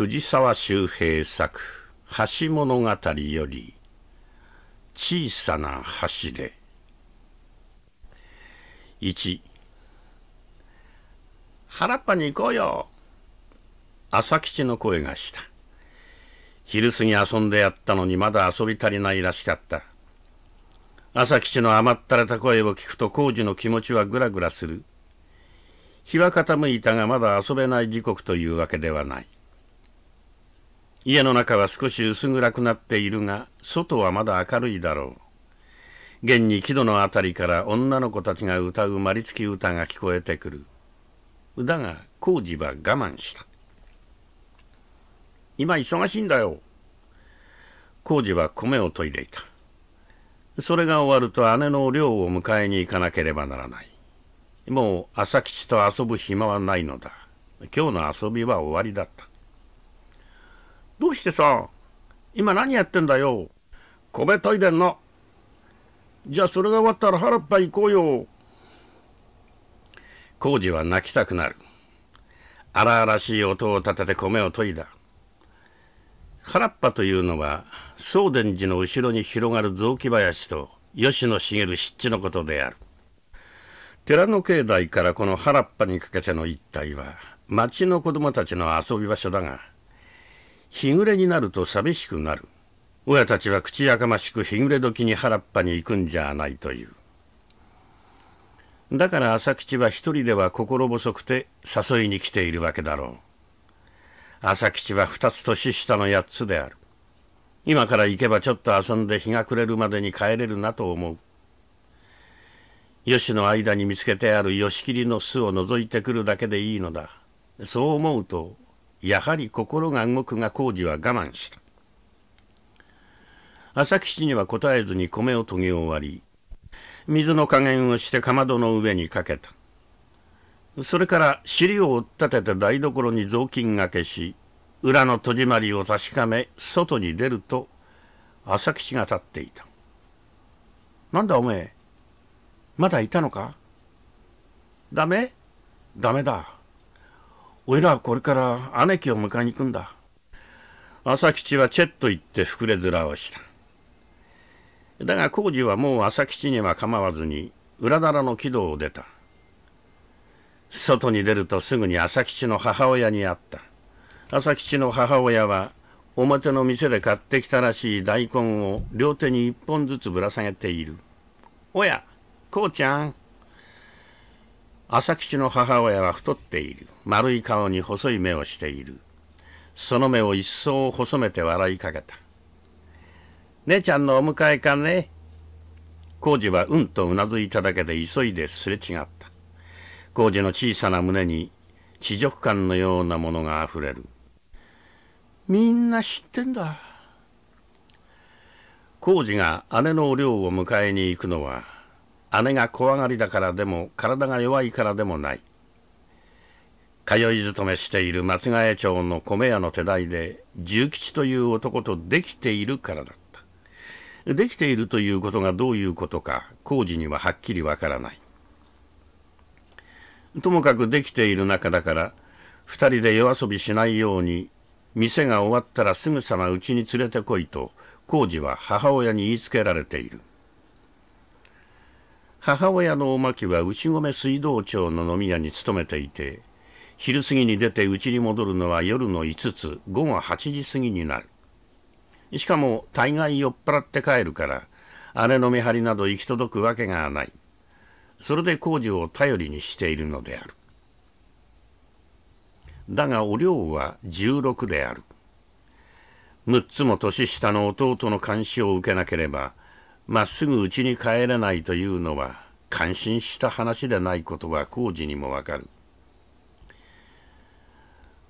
藤沢周平作「橋物語」より「小さな橋で」1原っぱに行こうよ朝吉の声がした昼過ぎ遊んでやったのにまだ遊び足りないらしかった朝吉の余ったれた声を聞くと工事の気持ちはぐらぐらする日は傾いたがまだ遊べない時刻というわけではない家の中は少し薄暗くなっているが、外はまだ明るいだろう。現に木戸の辺りから女の子たちが歌うまりつき歌が聞こえてくる。だが、工事は我慢した。今忙しいんだよ。工事は米を研いでいた。それが終わると姉の寮を迎えに行かなければならない。もう朝吉と遊ぶ暇はないのだ。今日の遊びは終わりだった。どうしてさ、今何やってんだよ。米研いでんの。じゃあそれが終わったら原っぱ行こうよ。工事は泣きたくなる。荒々しい音を立てて米を研いだ。原っぱというのは宗伝寺の後ろに広がる雑木林と吉野茂湿地のことである寺の境内からこの原っぱにかけての一帯は町の子供たちの遊び場所だが日暮れになると寂しくなる親たちは口やかましく日暮れ時に原っぱに行くんじゃないというだから浅吉は一人では心細くて誘いに来ているわけだろう浅吉は二つ年下の八つである今から行けばちょっと遊んで日が暮れるまでに帰れるなと思う吉の間に見つけてある吉切の巣を覗いてくるだけでいいのだそう思うとやはり心が動くが工事は我慢した朝吉には答えずに米を研ぎ終わり水の加減をしてかまどの上にかけたそれから尻を追っ立てて台所に雑巾がけし裏の戸締まりを確かめ外に出ると朝吉が立っていた「なんだおめえまだいたのかダメダメだおいらはこれから姉貴を迎えに行くんだ。朝吉はチェッと言って膨れ面をした。だが工事はもう朝吉には構わずに裏だらの軌道を出た。外に出るとすぐに朝吉の母親に会った。朝吉の母親は表の店で買ってきたらしい大根を両手に一本ずつぶら下げている。おや、こうちゃん。朝吉の母親は太っている丸い顔に細い目をしているその目を一層細めて笑いかけた「姉ちゃんのお迎えかね?」浩二はうんとうなずいただけで急いですれ違った浩二の小さな胸に地辱感のようなものがあふれるみんな知ってんだ浩二が姉のお寮を迎えに行くのは姉が怖がりだからでも体が弱いからでもない通い勤めしている松ヶ谷町の米屋の手代で重吉という男とできているからだったできているということがどういうことか工事にははっきりわからないともかくできている中だから2人で夜遊びしないように店が終わったらすぐさまうちに連れてこいと工事は母親に言いつけられている母親のおまきは牛込水道町の飲み屋に勤めていて昼過ぎに出て家に戻るのは夜の5つ午後8時過ぎになるしかも大概酔っ払って帰るから姉の見張りなど行き届くわけがないそれで工事を頼りにしているのであるだがお涼は16である6つも年下の弟の監視を受けなければまっすぐ家に帰れないというのは感心した話でないことは工事にもわかる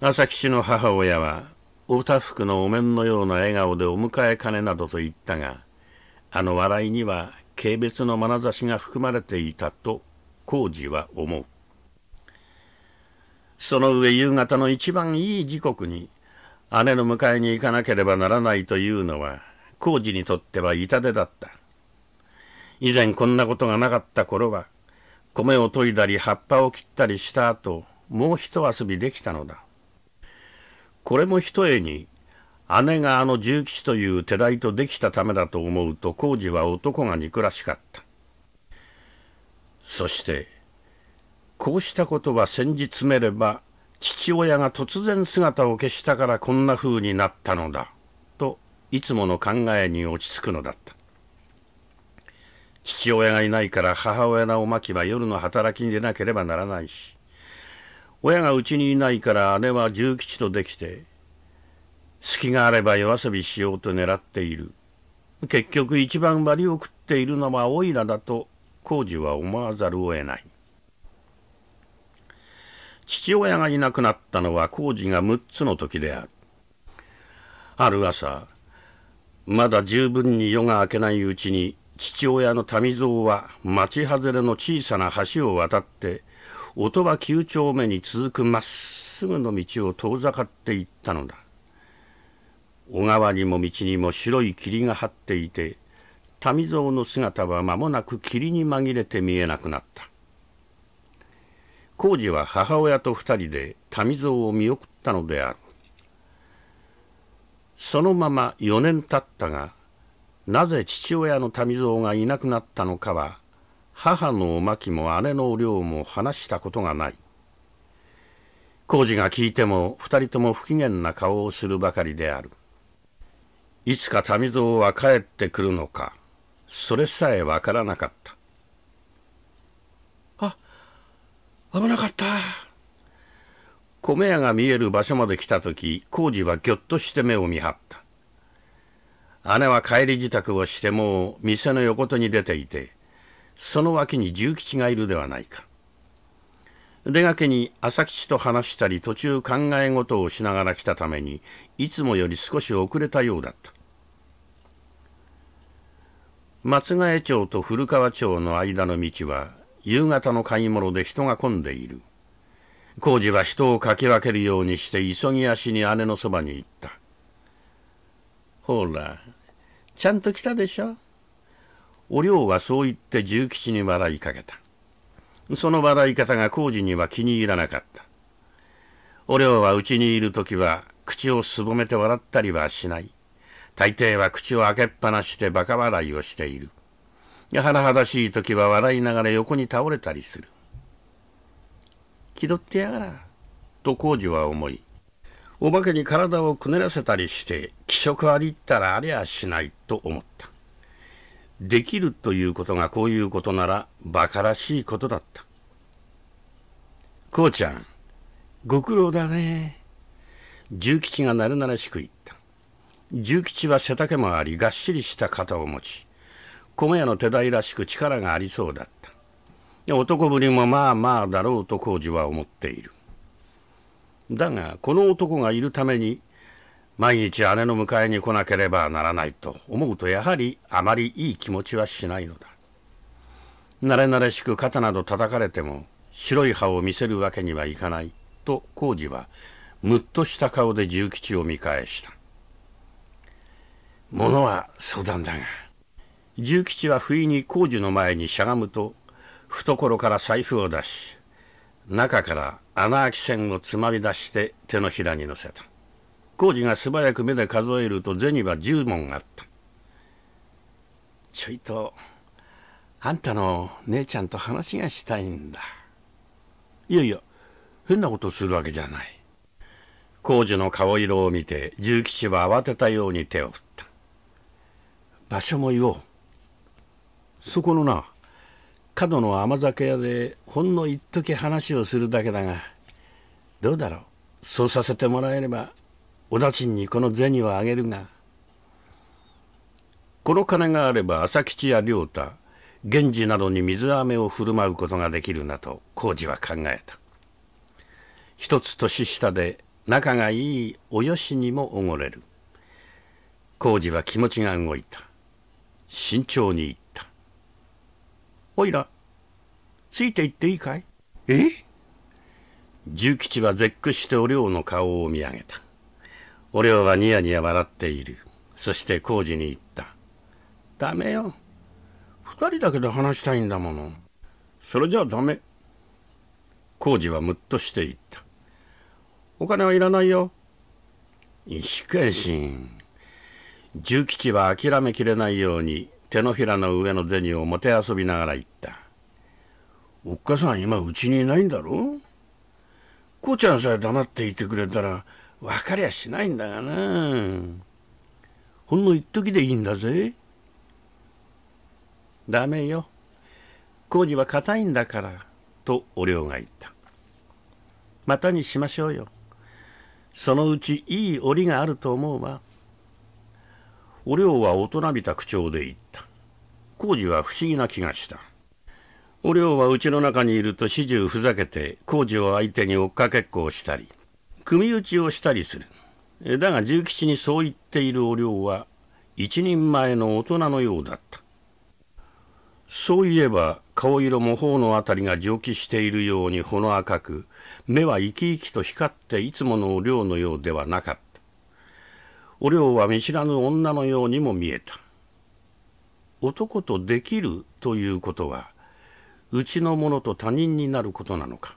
朝吉の母親はおたふくのお面のような笑顔でお迎えかねなどと言ったがあの笑いには軽蔑の眼差しが含まれていたと工事は思うその上夕方の一番いい時刻に姉の迎えに行かなければならないというのは工事にとっては痛手だった以前こんなことがなかった頃は、米を研いだり葉っぱを切ったりした後、もう一遊びできたのだ。これもひとえに、姉があの重吉という手代とできたためだと思うと工事は男が憎らしかった。そして、こうしたことは先日詰めれば、父親が突然姿を消したからこんな風になったのだ、といつもの考えに落ち着くのだった。父親がいないから母親のおまきは夜の働きに出なければならないし親がうちにいないから姉は重吉とできて隙があれば夜遊びしようと狙っている結局一番割を食っているのはおいらだと浩二は思わざるを得ない父親がいなくなったのは浩二が6つの時であるある朝まだ十分に夜が明けないうちに父親の民蔵は町外れの小さな橋を渡って音羽9丁目に続くまっすぐの道を遠ざかっていったのだ小川にも道にも白い霧が張っていて民蔵の姿は間もなく霧に紛れて見えなくなった浩二は母親と二人で民蔵を見送ったのであるそのまま4年経ったがなぜ父親の民蔵がいなくなったのかは母のおまきも姉のお涼も話したことがない工事が聞いても二人とも不機嫌な顔をするばかりであるいつか民蔵は帰ってくるのかそれさえわからなかったあ危なかった米屋が見える場所まで来た時工事はぎょっとして目を見張った姉は帰り支度をしてもう店の横に出ていてその脇に重吉がいるではないか出がけに朝吉と話したり途中考え事をしながら来たためにいつもより少し遅れたようだった松ヶ江町と古川町の間の道は夕方の買い物で人が混んでいる工事は人をかき分けるようにして急ぎ足に姉のそばに行ったほら、ちゃんと来たでしょお涼はそう言って重吉に笑いかけた。その笑い方が工事には気に入らなかった。お涼はうちにいる時は口をすぼめて笑ったりはしない。大抵は口を開けっぱなしてバカ笑いをしている。甚だしい時は笑いながら横に倒れたりする。気取ってやがら、と工事は思い、お化けに体をくねらせたりして気色ありったらありゃしないと思ったできるということがこういうことなら馬鹿らしいことだったこうちゃんご苦労だね重吉がなれなれしく言った重吉は背丈もありがっしりした肩を持ち米屋の手代らしく力がありそうだった男ぶりもまあまあだろうと工事は思っているだがこの男がいるために毎日姉の迎えに来なければならないと思うとやはりあまりいい気持ちはしないのだ。慣れ慣れしく肩など叩かれても白い歯を見せるわけにはいかないと工事はむっとした顔で重吉を見返した。ものは相談だが重吉は不意に工事の前にしゃがむと懐から財布を出し中から穴あき線をつまみ出して手のひらに乗せた工事が素早く目で数えると銭は10文あったちょいとあんたの姉ちゃんと話がしたいんだいやいや変なことするわけじゃない工事の顔色を見て重吉は慌てたように手を振った場所も言おうそこのな角の甘酒屋でほんの一時話をするだけだがどうだろうそうさせてもらえればおだちんにこの銭をあげるがこの金があれば朝吉や良太源氏などに水飴を振る舞うことができるなと工事は考えた一つ年下で仲がいいおよしにもおごれる工事は気持ちが動いた慎重に言ったおいら、ついて行っていいかいえ重吉は絶句してお涼の顔を見上げた。お涼はニヤニヤ笑っている。そして工事に言った。ダメよ。二人だけで話したいんだもの。それじゃダメ。工事はむっとして言った。お金はいらないよ。しかし、重吉は諦めきれないように手のひらの上の銭をもてあそびながら言った。おっかさん今うちにいないんだろこうちゃんさえ黙っていてくれたら分かりゃしないんだがな。ほんの一時でいいんだぜ。ダメよ。工事は硬いんだから。とお涼が言った。またにしましょうよ。そのうちいい檻があると思うわ。お涼は大人びた口調で言った。工事は不思議な気がした。お涼はうちの中にいると始終ふざけて工事を相手に追っかけっこをしたり、組打ちをしたりする。だが重吉にそう言っているお涼は一人前の大人のようだった。そういえば顔色も頬のあたりが蒸気しているようにほの赤く目は生き生きと光っていつものお量のようではなかった。お涼は見知らぬ女のようにも見えた男とできるということはうちの者と他人になることなのか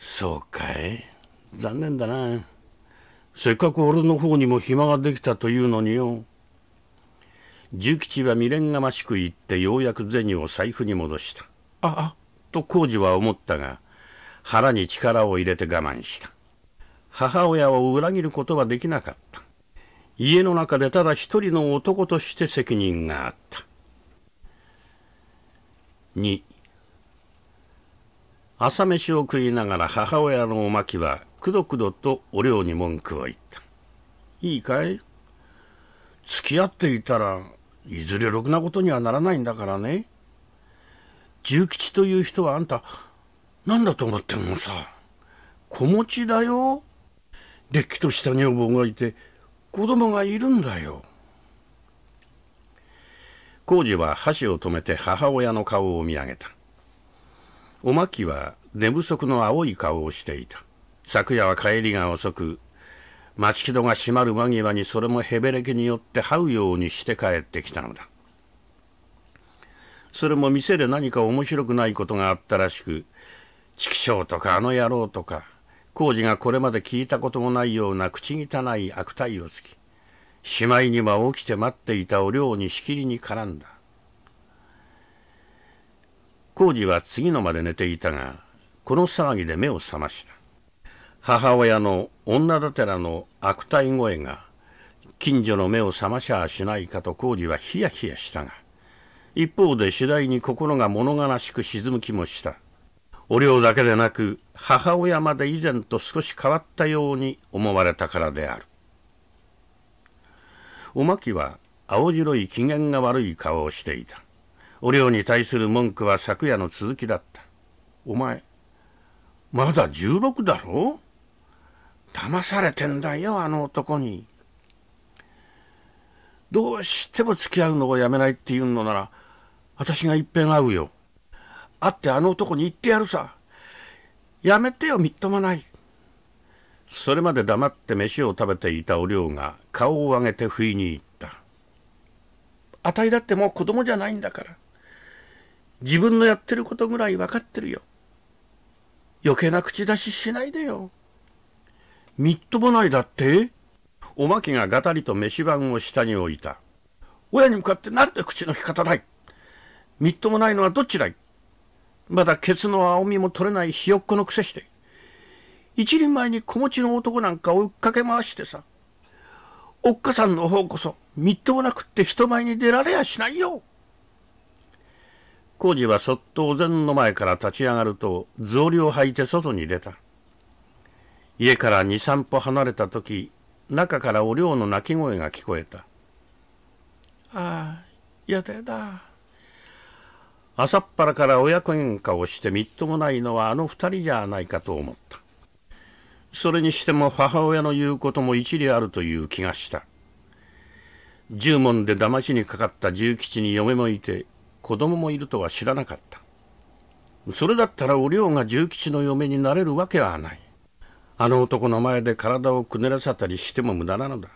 そうかい残念だなせっかく俺の方にも暇ができたというのによ重吉は未練がましく言ってようやく銭を財布に戻したああと工事は思ったが腹に力を入れて我慢した母親を裏切ることはできなかった家の中でただ一人の男として責任があった2朝飯を食いながら母親のおまきはくどくどとお寮に文句を言ったいいかい付き合っていたらいずれろくなことにはならないんだからね重吉という人はあんた何だと思ってんのさ子持ちだよれっきとした女房がいて子供がいるんだよ浩二は箸を止めて母親の顔を見上げたおまきは寝不足の青い顔をしていた昨夜は帰りが遅く待ち人が閉まる間際にそれもへべれけによって這うようにして帰ってきたのだそれも店で何か面白くないことがあったらしく「畜生とかあの野郎とか工事がこれまで聞いたこともないような口汚い悪態をつき、しまいには起きて待っていたお寮にしきりに絡んだ。工事は次のまで寝ていたが、この騒ぎで目を覚ました。母親の女だてらの悪態声が、近所の目を覚ましゃしないかと工事はヒヤヒヤしたが、一方で次第に心が物悲しく沈む気もした。お涼だけでなく母親まで以前と少し変わったように思われたからであるおまきは青白い機嫌が悪い顔をしていたお涼に対する文句は昨夜の続きだったお前まだ16だろ騙されてんだよあの男にどうしても付き合うのをやめないって言うのなら私がいっぺん会うよ会ってあの男に言ってやるさ。やめてよ、みっともない。それまで黙って飯を食べていたお涼が顔を上げて不意に言った。あたいだってもう子供じゃないんだから。自分のやってることぐらい分かってるよ。余計な口出ししないでよ。みっともないだっておまけががたりと飯盤を下に置いた。親に向かってなんで口の引き方ないみっともないのはどっちだいまだケツの青みも取れないひよっこのくせして、一人前に子持ちの男なんかを追っかけ回してさ、おっかさんの方こそみっともなくって人前に出られやしないよ。工事はそっとお膳の前から立ち上がると、草履を履いて外に出た。家から二三歩離れた時、中からお涼の泣き声が聞こえた。ああ、やだやだ。朝っぱらから親子喧嘩をしてみっともないのはあの二人じゃないかと思った。それにしても母親の言うことも一理あるという気がした。十文で騙しにかかった重吉に嫁もいて、子供もいるとは知らなかった。それだったらお涼が十吉の嫁になれるわけはない。あの男の前で体をくねらせたりしても無駄なのだ。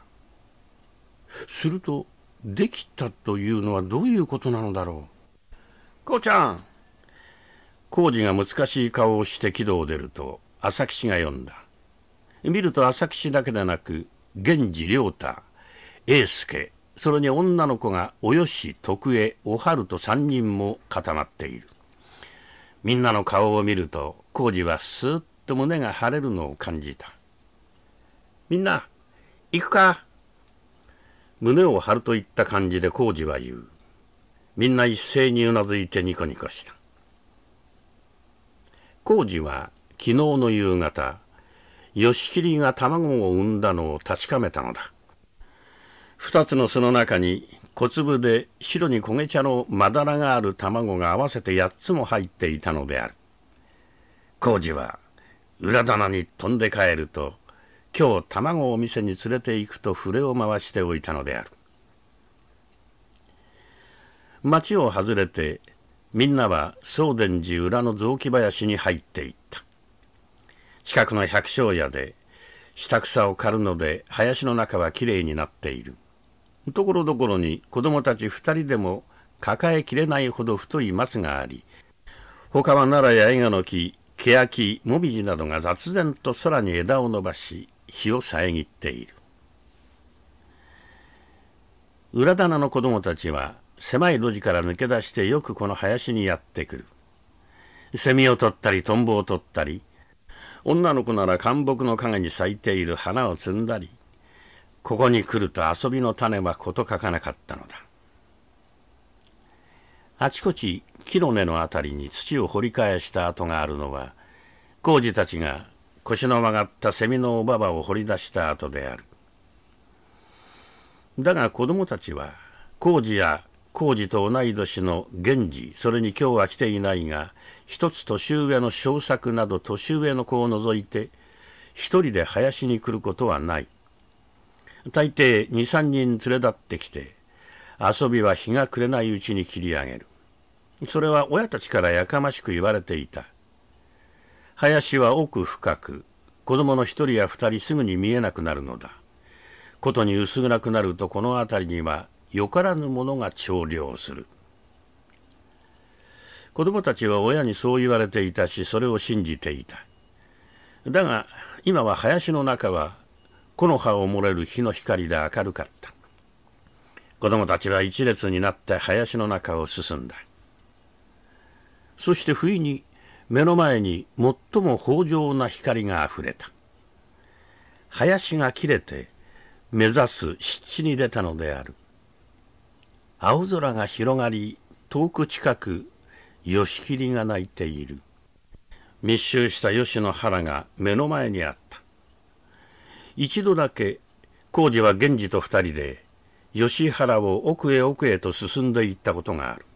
すると、できたというのはどういうことなのだろう。こうちゃん工事が難しい顔をして軌道を出ると朝吉が読んだ見ると朝吉だけでなく源氏良太英介それに女の子がおよし徳江おはると3人も固まっているみんなの顔を見ると浩二はスーッと胸が張れるのを感じたみんな行くか胸を張るといった感じで浩二は言うみんな一斉にうなずいてニコニコした工事は昨日の夕方義シが卵を産んだのを確かめたのだ2つの巣の中に小粒で白に焦げ茶のまだらがある卵が合わせて8つも入っていたのである工事は裏棚に飛んで帰ると今日卵を店に連れて行くと触れを回しておいたのである町を外れてみんなは宗伝寺裏の雑木林に入っていった近くの百姓屋で下草を刈るので林の中はきれいになっているところどころに子供たち2人でも抱えきれないほど太い松があり他は奈良や映画の木ケヤキモなどが雑然と空に枝を伸ばし日を遮っている裏棚の子供たちは狭い路地から抜け出してよくこの林にやってくる。セミを取ったり、トンボを取ったり、女の子なら灌木の陰に咲いている花を摘んだり、ここに来ると遊びの種は事欠かなかったのだ。あちこち木の根の辺りに土を掘り返した跡があるのは、工事たちが腰の曲がったセミのおばばを掘り出した跡である。だが子供たちは工事や浩二と同い年の源氏それに今日は来ていないが一つ年上の小作など年上の子を除いて一人で林に来ることはない大抵23人連れ立ってきて遊びは日が暮れないうちに切り上げるそれは親たちからやかましく言われていた林は奥深く子供の一人や二人すぐに見えなくなるのだことに薄暗くなるとこの辺りにはよからぬのが調量する子供たちは親にそう言われていたしそれを信じていただが今は林の中は木の葉を漏れる日の光で明るかった子供たちは一列になって林の中を進んだそして不意に目の前に最も豊穣な光があふれた林が切れて目指す湿地に出たのである青空が広がり遠く近くヨシキリが鳴いている密集したヨシの原が目の前にあった一度だけ工事は源氏と二人で吉原を奥へ奥へと進んでいったことがある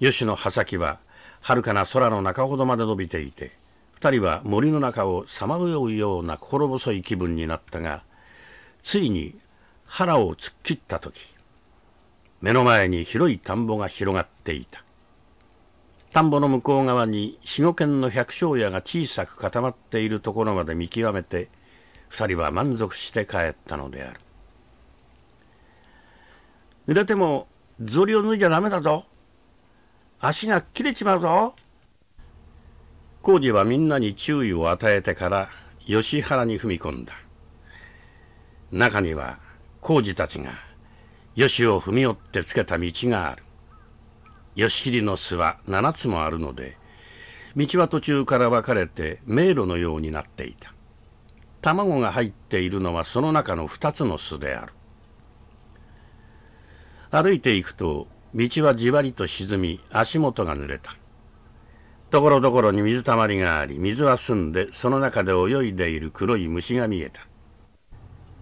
吉野葉先ははるかな空の中ほどまで伸びていて二人は森の中をさまようような心細い気分になったがついに腹を突っ切った時目の前に広い田んぼが広がっていた田んぼの向こう側に四五軒の百姓屋が小さく固まっているところまで見極めて二人は満足して帰ったのである濡れても草履を脱いじゃダメだぞ足が切れちまうぞ工事はみんなに注意を与えてから吉原に踏み込んだ中には工事たちがしを踏み寄ってつけた道がある吉切の巣は7つもあるので道は途中から分かれて迷路のようになっていた卵が入っているのはその中の2つの巣である歩いていくと道はじわりと沈み足元が濡れたところどころに水たまりがあり水は澄んでその中で泳いでいる黒い虫が見えた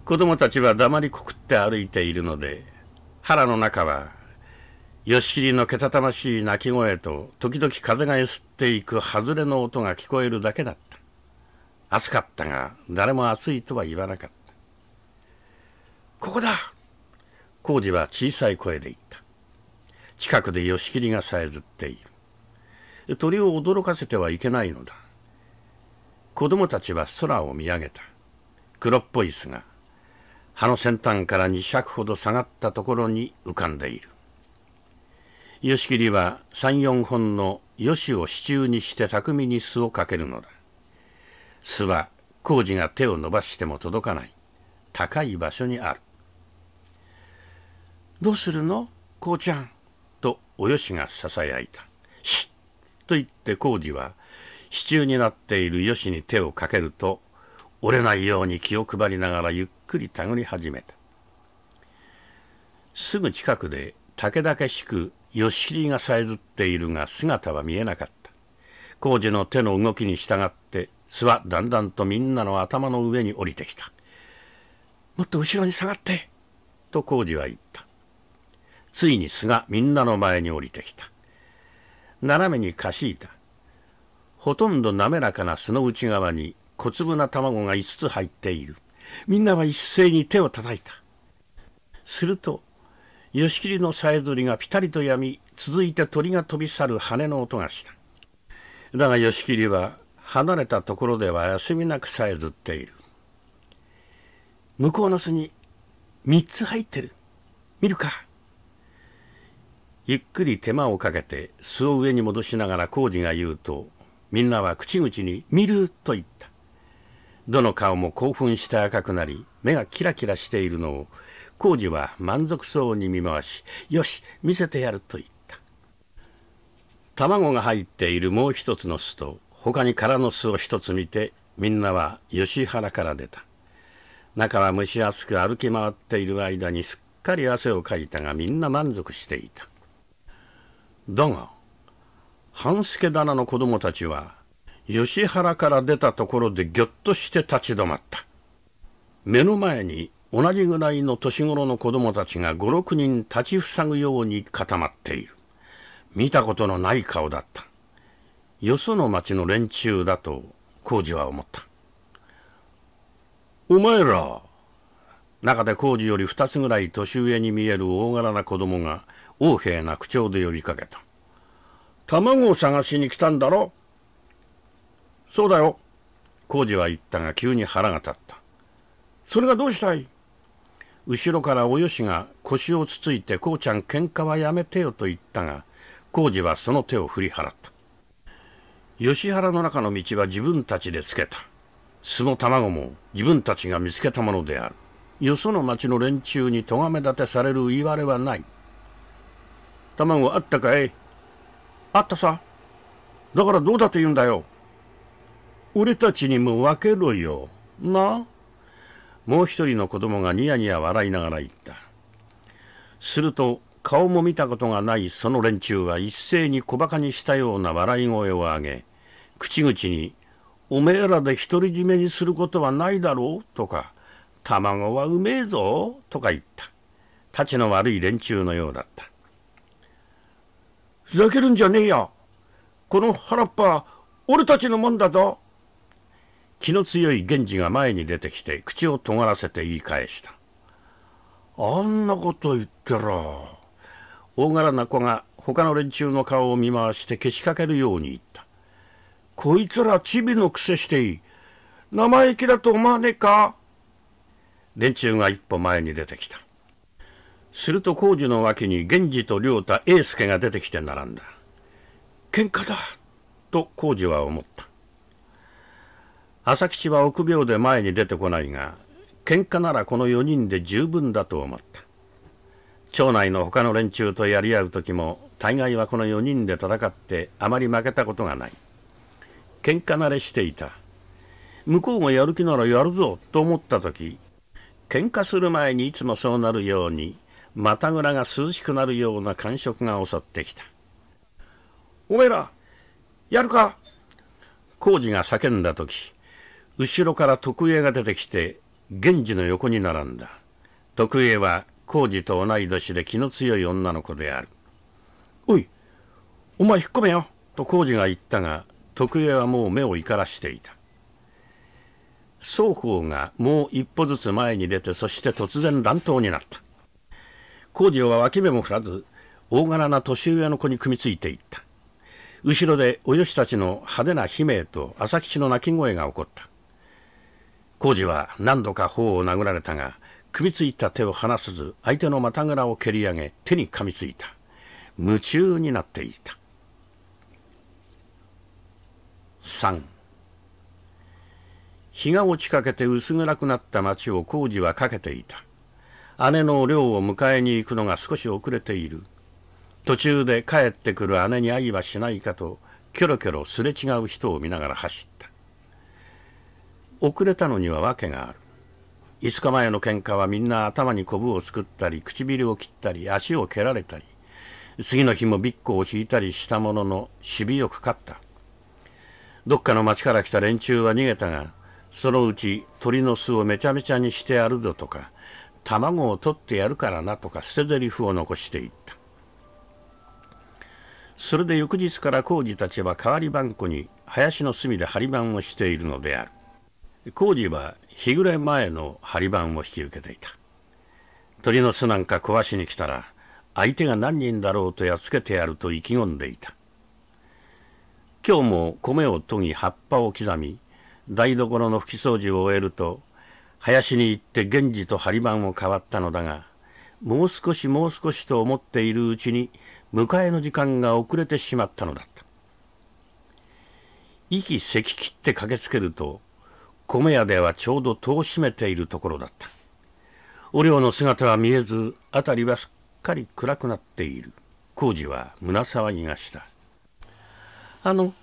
子供たちは黙りこくって歩いているので腹の中はよしきりのけたたましい鳴き声と時々風がゆすっていく外れの音が聞こえるだけだった暑かったが誰も暑いとは言わなかったここだ工事は小さい声で言った近くでよしきりがさえずっている鳥を驚かせてはいけないのだ子供たちは空を見上げた黒っぽい巣が葉の先端から2尺ほど下がったところに浮かんでいる。ヨシキリは3、4本のヨシを支柱にして巧みに巣をかけるのだ。巣は工事が手を伸ばしても届かない。高い場所にある。どうするのこうちゃん。とおよしがささやいた。しっと言って工事は支柱になっているよしに手をかけると折れないように気を配りながらゆっくり手繰り始めたすぐ近くで竹けしくよしりがさえずっているが姿は見えなかった工事の手の動きに従って巣はだんだんとみんなの頭の上に降りてきたもっと後ろに下がってと工事は言ったついに巣がみんなの前に降りてきた斜めにかしいたほとんど滑らかな巣の内側に小粒な卵が5つ入っている。みんなは一斉に手を叩いた。すると、ヨシキリのさえずりがピタリとやみ、続いて鳥が飛び去る羽の音がした。だがヨシキリは離れたところでは休みなくさえずっている。向こうの巣に3つ入ってる。見るか。ゆっくり手間をかけて巣を上に戻しながら工事が言うと、みんなは口々に見ると言った。どの顔も興奮して赤くなり目がキラキラしているのを工事は満足そうに見回し「よし見せてやる」と言った卵が入っているもう一つの巣と他に空の巣を一つ見てみんなは吉原から出た中は蒸し暑く歩き回っている間にすっかり汗をかいたがみんな満足していただが半助棚の子供たちは吉原から出たところでぎょっとして立ち止まった。目の前に同じぐらいの年頃の子供たちが5、6人立ちふさぐように固まっている。見たことのない顔だった。よその町の連中だと、浩二は思った。お前ら、中で浩二より2つぐらい年上に見える大柄な子供が、横柄な口調で呼びかけた。卵を探しに来たんだろそうだよ。工事は言ったが急に腹が立った。それがどうしたい後ろからおよしが腰をつついて、こうちゃん喧嘩はやめてよと言ったが、工事はその手を振り払った。吉原の中の道は自分たちでつけた。巣も卵も自分たちが見つけたものである。よその町の連中に咎め立てされる言われはない。卵あったかいあったさ。だからどうだと言うんだよ。俺たちにも分けろよ。なもう一人の子供がニヤニヤ笑いながら言った。すると、顔も見たことがないその連中は一斉に小馬鹿にしたような笑い声を上げ、口々に、おめえらで独り占めにすることはないだろうとか、卵はうめえぞとか言った。たちの悪い連中のようだった。ふざけるんじゃねえよ。この原っぱ、俺たちのもんだぞ。気の強い源氏が前に出てきて口を尖らせて言い返したあんなこと言ったら大柄な子が他の連中の顔を見回してけしかけるように言ったこいつらチビのくせしていい生意気だと思わねえか連中が一歩前に出てきたすると工事の脇に源氏と良太英介が出てきて並んだ喧嘩だと工事は思った朝吉は臆病で前に出てこないが喧嘩ならこの4人で十分だと思った町内の他の連中とやり合う時も大概はこの4人で戦ってあまり負けたことがない喧嘩慣れしていた向こうがやる気ならやるぞと思った時喧嘩する前にいつもそうなるようにまたぐらが涼しくなるような感触が襲ってきた「おめえらやるか!」工事が叫んだ時後ろから徳江が出てきて源氏の横に並んだ徳江は浩二と同い年で気の強い女の子である「おいお前引っ込めよ」と浩二が言ったが徳江はもう目を怒らしていた双方がもう一歩ずつ前に出てそして突然乱闘になった浩二は脇目も振らず大柄な年上の子に組みついていった後ろでおよしたちの派手な悲鳴と朝吉の泣き声が起こった工事は何度か頬を殴られたが組みついた手を離さず相手の股ぐらを蹴り上げ手に噛みついた夢中になっていた3日が落ちかけて薄暗くなった町を工事はかけていた姉の寮を迎えに行くのが少し遅れている途中で帰ってくる姉に会いはしないかとキョロキョロすれ違う人を見ながら走った遅れたのには訳がある5日前の喧嘩はみんな頭にこぶを作ったり唇を切ったり足を蹴られたり次の日もビッコを引いたりしたもののしよく勝ったどっかの町から来た連中は逃げたがそのうち鳥の巣をめちゃめちゃにしてやるぞとか卵を取ってやるからなとか捨て台詞を残していったそれで翌日から工事たちは代わり番こに林の隅で張り番をしているのである工事は日暮れ前の張りを引き受けていた鳥の巣なんか壊しに来たら相手が何人だろうとやっつけてやると意気込んでいた今日も米を研ぎ葉っぱを刻み台所の拭き掃除を終えると林に行って源氏と張りを変わったのだがもう少しもう少しと思っているうちに迎えの時間が遅れてしまったのだった息せき切って駆けつけると米屋ではちょうど戸を閉めているところだった。お寮の姿は見えず、辺りはすっかり暗くなっている。工事は胸騒ぎがした。あの、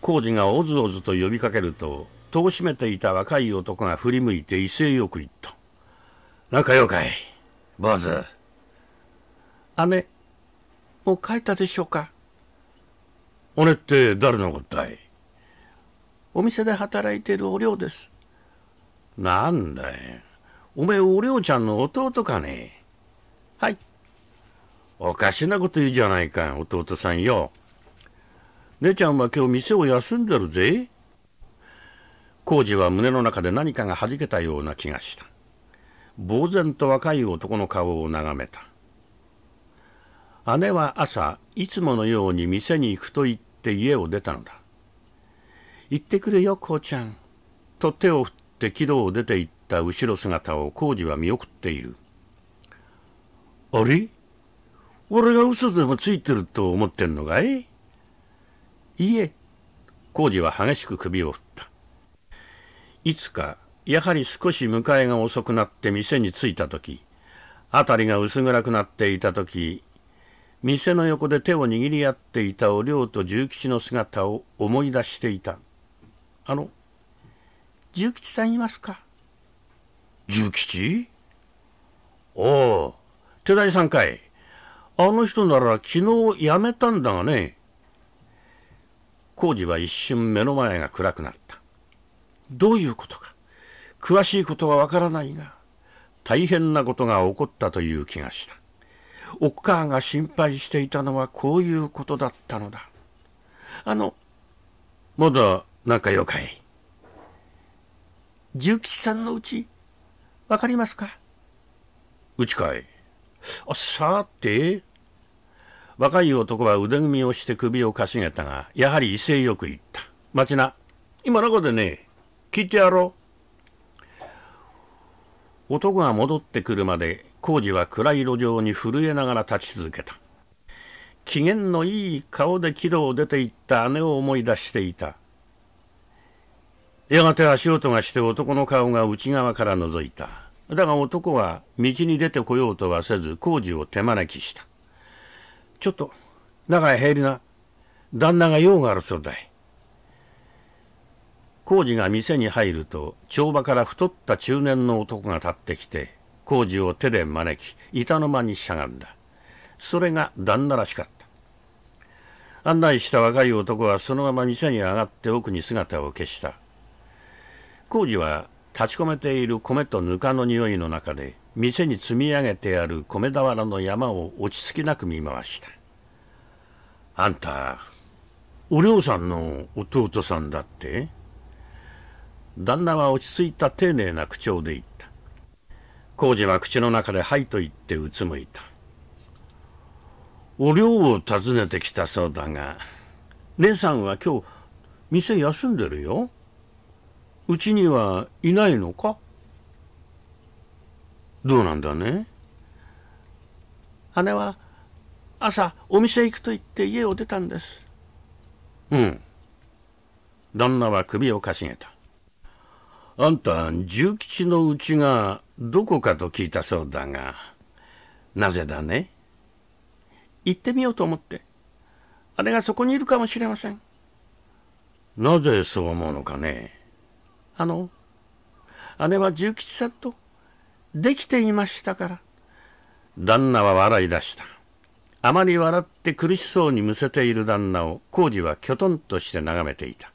工事がおずおずと呼びかけると、戸を閉めていた若い男が振り向いて威勢よく言った。なんかよかい、坊主。姉、もう帰ったでしょうか。姉って誰のことだいお店で働いているお寮です。なんだよ。おめえお寮ちゃんの弟かねはい。おかしなこと言うじゃないか、弟さんよ。姉ちゃんは今日店を休んでるぜ。浩二は胸の中で何かが弾けたような気がした。呆然と若い男の顔を眺めた。姉は朝、いつものように店に行くと言って家を出たのだ。行ってくるよ、こうちゃん。と手を振って木戸を出て行った後ろ姿を浩二は見送っている。あれ俺が嘘でもついてると思ってんのかいいいえ、浩二は激しく首を振った。いつか、やはり少し迎えが遅くなって店に着いた時、辺りが薄暗くなっていた時、店の横で手を握り合っていたお涼と重吉の姿を思い出していた。あの、重吉さんいますか重吉おお、手代さんかい。あの人なら昨日辞めたんだがね。工事は一瞬目の前が暗くなった。どういうことか。詳しいことはわからないが、大変なことが起こったという気がした。おっ母が心配していたのはこういうことだったのだ。あの、まだ仲よかい。重吉さんのうち、わかりますかうちかい。あ、さて、若い男は腕組みをして首をかしげたが、やはり威勢よく言った。町な、今中でね、聞いてやろう。男が戻ってくるまで、工事は暗い路上に震えながら立ち続けた。機嫌のいい顔で軌道を出ていった姉を思い出していた。やがて足音がして男の顔が内側から覗いた。だが男は道に出てこようとはせず工事を手招きした。ちょっと、中へ入りな。旦那が用があるそうだい。工事が店に入ると帳場から太った中年の男が立ってきて工事を手で招き板の間にしゃがんだ。それが旦那らしかった。案内した若い男はそのまま店に上がって奥に姿を消した。工事は立ち込めている米とぬかの匂いの中で店に積み上げてある米俵の山を落ち着きなく見回したあんたお涼さんの弟さんだって旦那は落ち着いた丁寧な口調で言った工事は口の中で「はい」と言ってうつむいたお涼を訪ねてきたそうだが姉さんは今日店休んでるようちにはいないのかどうなんだね姉は朝お店行くと言って家を出たんですうん旦那は首をかしげたあんた重吉のうちがどこかと聞いたそうだがなぜだね行ってみようと思って姉がそこにいるかもしれませんなぜそう思うのかねあの、姉は重吉さんとできていましたから。旦那は笑い出した。あまり笑って苦しそうにむせている旦那を浩二はきょとんとして眺めていた。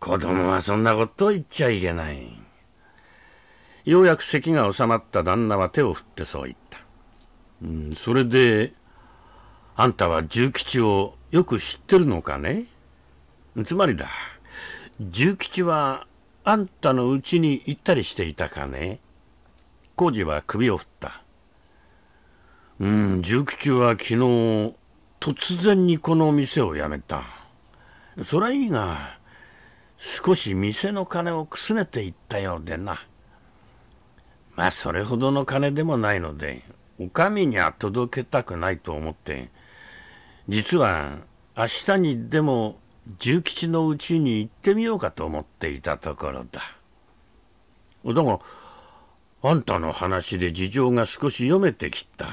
子供はそんなことを言っちゃいけない。ようやく咳が収まった旦那は手を振ってそう言った。うん、それで、あんたは重吉をよく知ってるのかねつまりだ、重吉はあんたの家に行ったりしていたかね工事は首を振った。うん、重吉は昨日、突然にこの店を辞めた。そりゃいいが、少し店の金をくすねていったようでな。まあ、それほどの金でもないので、お上には届けたくないと思って、実は明日にでも重吉のうちに行ってみようかと思っていたところだ。だが、あんたの話で事情が少し読めてきた。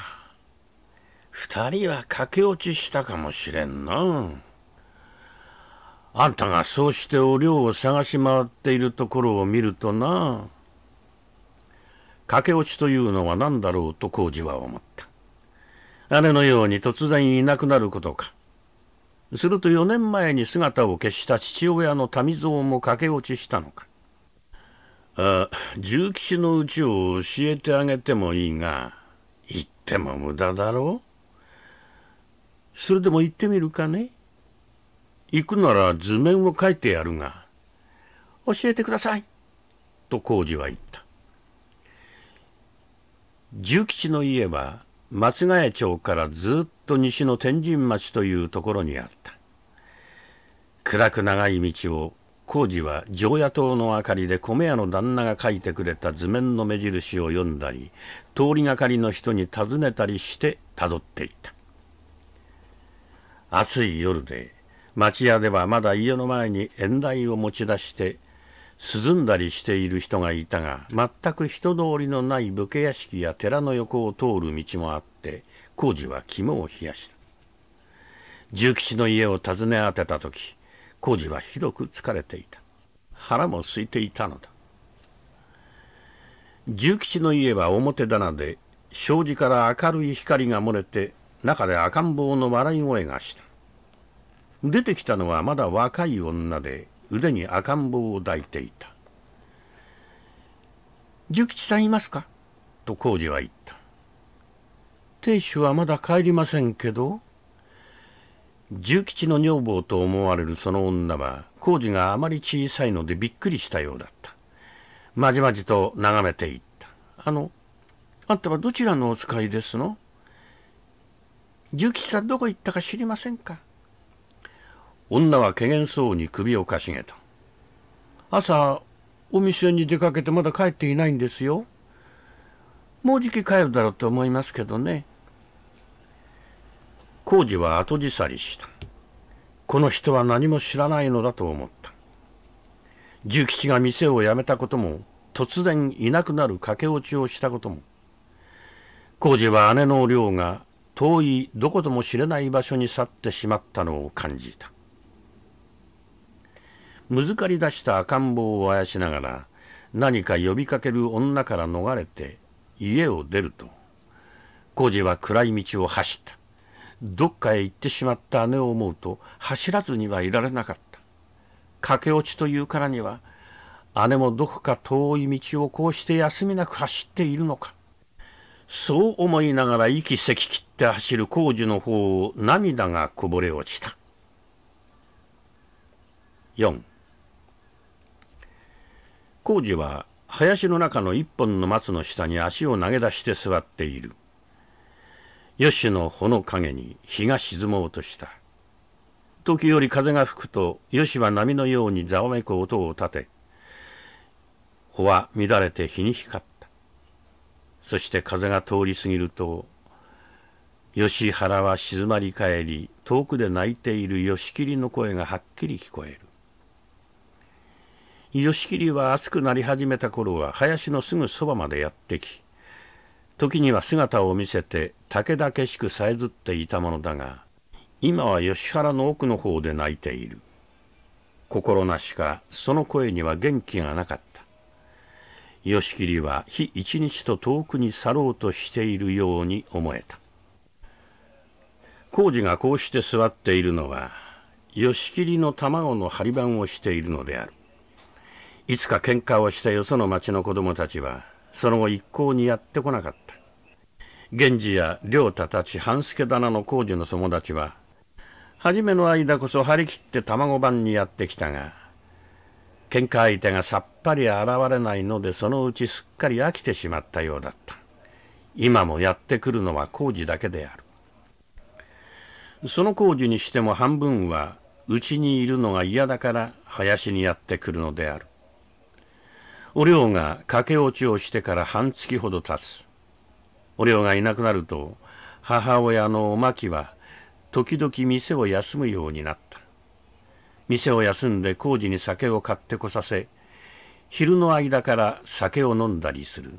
二人は駆け落ちしたかもしれんな。あんたがそうしてお寮を探し回っているところを見るとな。駆け落ちというのは何だろうと工事は思った。姉のように突然いなくなることか。すると4年前に姿を消した父親の民蔵も駆け落ちしたのかあ重吉のうちを教えてあげてもいいが言っても無駄だろうそれでも行ってみるかね行くなら図面を書いてやるが教えてくださいと浩二は言った重吉の家は松ヶ谷町からずっと西の天神町というところにあった暗く長い道を工事は常夜灯の明かりで米屋の旦那が書いてくれた図面の目印を読んだり通りがかりの人に尋ねたりしてたどっていった暑い夜で町屋ではまだ家の前に縁台を持ち出して涼んだりしている人がいたが全く人通りのない武家屋敷や寺の横を通る道もあって工事は肝を冷やした重吉の家を訪ね当てた時工事はひどく疲れていた腹も空いていたのだ重吉の家は表棚で障子から明るい光が漏れて中で赤ん坊の笑い声がした出てきたのはまだ若い女で腕に赤ん坊を抱いていた「重吉さんいますか?」と工二は言った亭主はまだ帰りませんけど重吉の女房と思われるその女は工事があまり小さいのでびっくりしたようだったまじまじと眺めていったあのあんたはどちらのお使いですの重吉さんどこ行ったか知りませんか女はけげんそうに首をかしげた朝お店に出かけてまだ帰っていないんですよもうじき帰るだろうと思いますけどね工事は後ずさりした。この人は何も知らないのだと思った。重吉が店を辞めたことも、突然いなくなる駆け落ちをしたことも、工事は姉の亮が遠いどことも知れない場所に去ってしまったのを感じた。むずかり出した赤ん坊をあやしながら、何か呼びかける女から逃れて家を出ると、工事は暗い道を走った。どっかへ行ってしまった姉を思うと走らずにはいられなかった駆け落ちというからには姉もどこか遠い道をこうして休みなく走っているのかそう思いながら息せき切って走る工事の方を涙がこぼれ落ちた4工事は林の中の一本の松の下に足を投げ出して座っている吉野穂の陰に日が沈もうとした時折風が吹くと吉は波のようにざわめく音を立て穂は乱れて日に光ったそして風が通り過ぎると吉原は静まり返り遠くで泣いている吉切の声がはっきり聞こえる吉霧は暑くなり始めた頃は林のすぐそばまでやってき時には姿を見せて武田けしくさえずっていたものだが今は吉原の奥の方で泣いている心なしかその声には元気がなかった義桐は日一日と遠くに去ろうとしているように思えた浩二がこうして座っているのは義桐の卵の張り板をしているのであるいつか喧嘩をしたよその町の子供たちはその後一向にやってこなかった源氏や良太たち半助棚の工事の友達は初めの間こそ張り切って卵番にやってきたが喧嘩相手がさっぱり現れないのでそのうちすっかり飽きてしまったようだった今もやってくるのは工事だけであるその工事にしても半分はうちにいるのが嫌だから林にやってくるのであるお寮が駆け落ちをしてから半月ほど経つお寮がいなくなると母親のおまきは時々店を休むようになった店を休んで工事に酒を買ってこさせ昼の間から酒を飲んだりする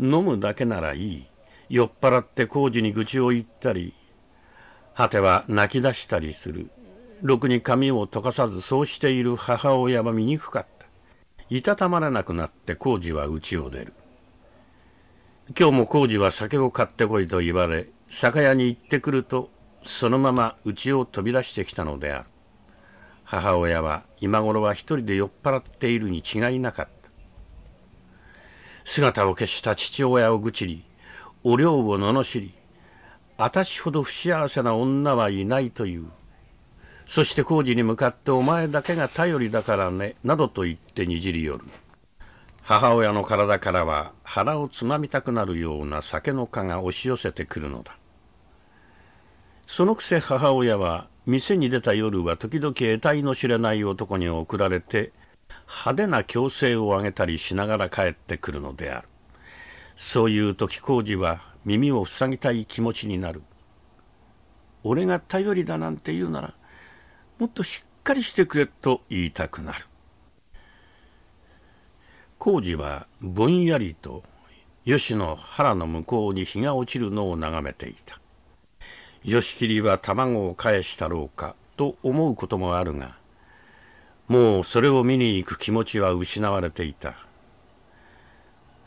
飲むだけならいい酔っ払って工事に愚痴を言ったり果ては泣き出したりするろくに髪を溶かさずそうしている母親は醜かったいたたまれなくなって工事は家を出る今日も工事は酒を買ってこいと言われ酒屋に行ってくるとそのまま家を飛び出してきたのである母親は今頃は一人で酔っ払っているに違いなかった姿を消した父親を愚痴りお寮を罵り私ほど不幸せな女はいないというそして工事に向かってお前だけが頼りだからねなどと言ってにじり寄る母親の体からは腹をつまみたくなるような酒の蚊が押し寄せてくるのだそのくせ母親は店に出た夜は時々得体の知れない男に送られて派手な強制をあげたりしながら帰ってくるのであるそういう時工事は耳を塞ぎたい気持ちになる俺が頼りだなんて言うならもっとしっかりしてくれと言いたくなる工事はぼんやりと吉野原の向こうに日が落ちるのを眺めていた吉切は卵を返したろうかと思うこともあるがもうそれを見に行く気持ちは失われていた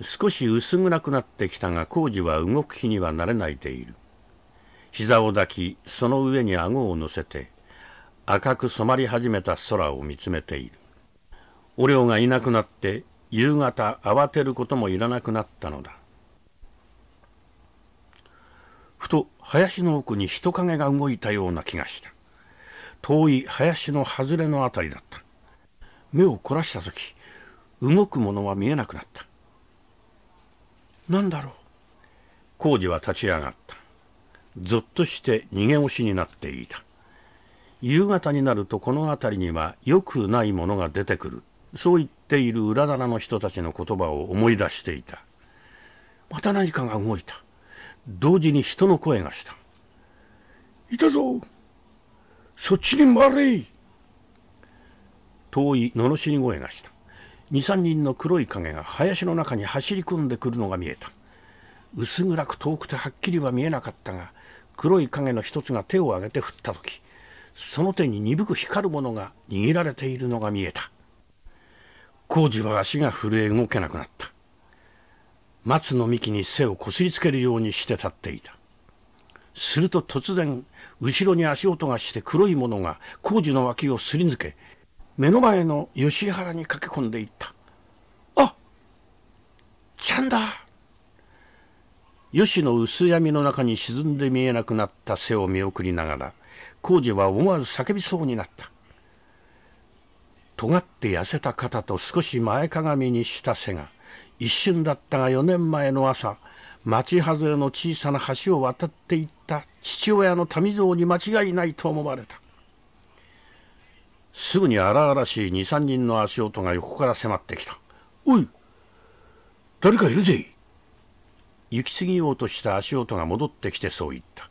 少し薄暗くなってきたが工事は動く気にはなれないでいる膝を抱きその上に顎を乗せて赤く染まり始めた空を見つめているお涼がいなくなって夕方慌てることもいらなくなったのだふと林の奥に人影が動いたような気がした遠い林の外れの辺りだった目を凝らした時動くものは見えなくなった何だろう工事は立ち上がったぞっとして逃げ腰になっていた夕方になるとこの辺りには良くないものが出てくるそう言ってている裏棚の人たちの言葉を思い出していたまた何かが動いた同時に人の声がしたいたぞそっちに回れ遠い罵り声がした23人の黒い影が林の中に走り込んでくるのが見えた薄暗く遠くてはっきりは見えなかったが黒い影の一つが手を挙げて振った時その手に鈍く光るものが握られているのが見えた工事は足が震え動けなくなった松の幹に背をこすりつけるようにして立っていたすると突然後ろに足音がして黒いものが工事の脇をすり抜け目の前の吉原に駆け込んでいったあちゃんだ吉の薄闇の中に沈んで見えなくなった背を見送りながら工事は思わず叫びそうになった尖って痩せた肩と少し前かがみにした背が一瞬だったが4年前の朝町外れの小さな橋を渡っていった父親の民蔵に間違いないと思われたすぐに荒々しい23人の足音が横から迫ってきた「おい誰かいるぜ」行き過ぎようとした足音が戻ってきてそう言った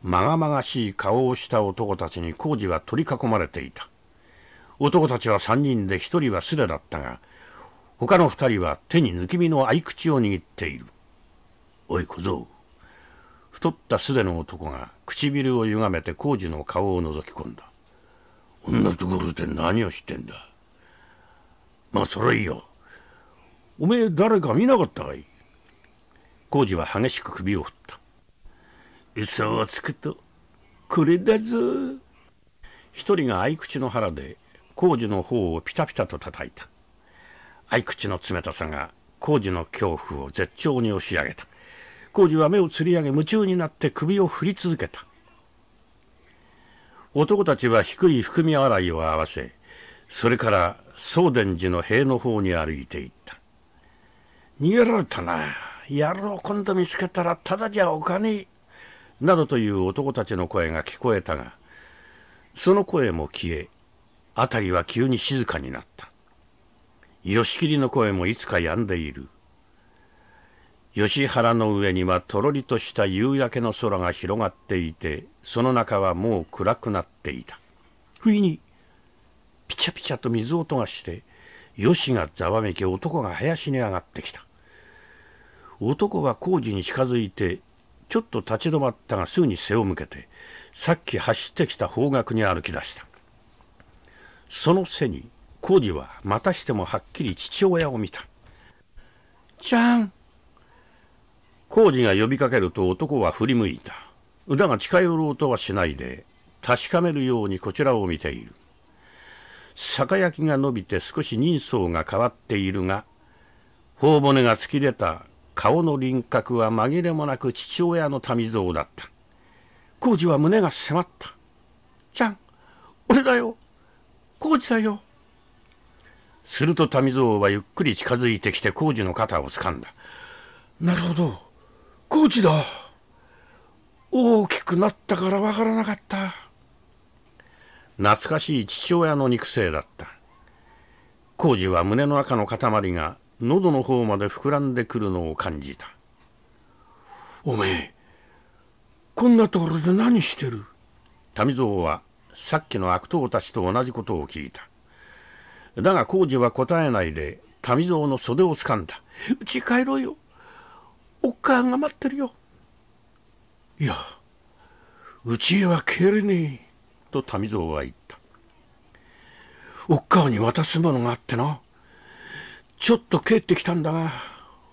まがまがしい顔をした男たちに工事は取り囲まれていた男たちは3人で1人は素手だったが、他の2人は手に抜き身の合口を握っている。おい小僧。太った素手の男が唇を歪めて工事の顔を覗き込んだ。女ところで何を知ってんだ。まあそれいいよ。おめえ誰か見なかったかい工事は激しく首を振った。嘘をつくと、これだぞ。一人が合口の腹で工事の方をピタピタと叩いた。合口の冷たさが工事の恐怖を絶頂に押し上げた。工事は目をつり上げ夢中になって首を振り続けた。男たちは低い含み洗いを合わせ、それから宗伝寺の塀の方に歩いていった。逃げられたな。野郎今度見つけたらただじゃおかねえ。などという男たちの声が聞こえたが、その声も消え、辺りは急に静かになった吉切の声もいつか止んでいる吉原の上にはとろりとした夕焼けの空が広がっていてその中はもう暗くなっていた不意にピチャピチャと水音がして吉がざわめき男が林に上がってきた男は工事に近づいてちょっと立ち止まったがすぐに背を向けてさっき走ってきた方角に歩き出したその背に浩二はまたしてもはっきり父親を見た「ちゃん」浩二が呼びかけると男は振り向いただが近寄ろうとはしないで確かめるようにこちらを見ている酒焼きが伸びて少し人相が変わっているが頬骨が突き出た顔の輪郭は紛れもなく父親の民蔵だった浩二は胸が迫った「ちゃん俺だよ工事だよ。すると民蔵はゆっくり近づいてきて工事の肩を掴んだ。なるほど。工事だ。大きくなったからわからなかった。懐かしい父親の肉声だった。工事は胸の赤の塊が喉の方まで膨らんでくるのを感じた。おめえ、こんなところで何してる民蔵はさっきの悪党たちと同じことを聞いた。だが工事は答えないで、民蔵の袖を掴んだ。うち帰ろうよ。おっかあが待ってるよ。いや、うちへは帰れねえ。と民蔵は言った。おっかあに渡すものがあってな。ちょっと帰ってきたんだが、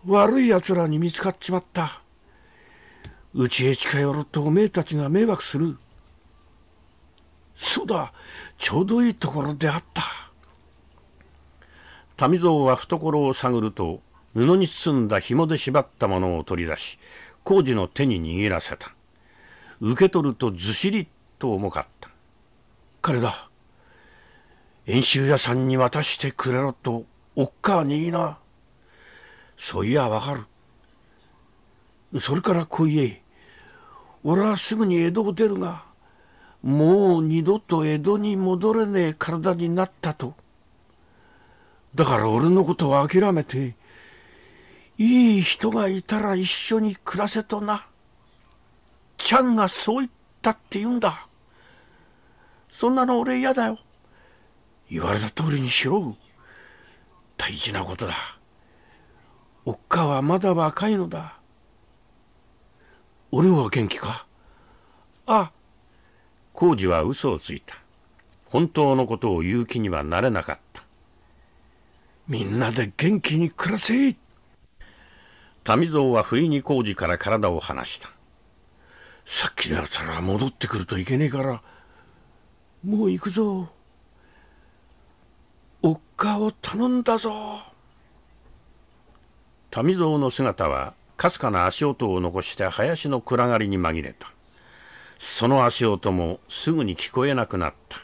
悪い奴らに見つかっちまった。うちへ近寄るとおめえたちが迷惑する。そうだちょうどいいところであった民蔵は懐を探ると布に包んだ紐で縛ったものを取り出し工事の手に握らせた受け取るとずしりと重かった彼だ演習屋さんに渡してくれろとおっかあにいいなそういやわかるそれからこいえ俺はすぐに江戸を出るがもう二度と江戸に戻れねえ体になったと。だから俺のことは諦めて、いい人がいたら一緒に暮らせとな。ちゃんがそう言ったって言うんだ。そんなの俺嫌だよ。言われた通りにしろ。大事なことだ。おっかはまだ若いのだ。俺は元気かああ。工事は嘘をついた。本当のことを言う気にはなれなかった。みんなで元気に暮らせ民蔵は不意に工事から体を離した。さっきのやつら戻ってくるといけねえから、もう行くぞ。おっかを頼んだぞ。民蔵の姿はかすかな足音を残して林の暗がりに紛れたその足音もすぐに聞こえなくなった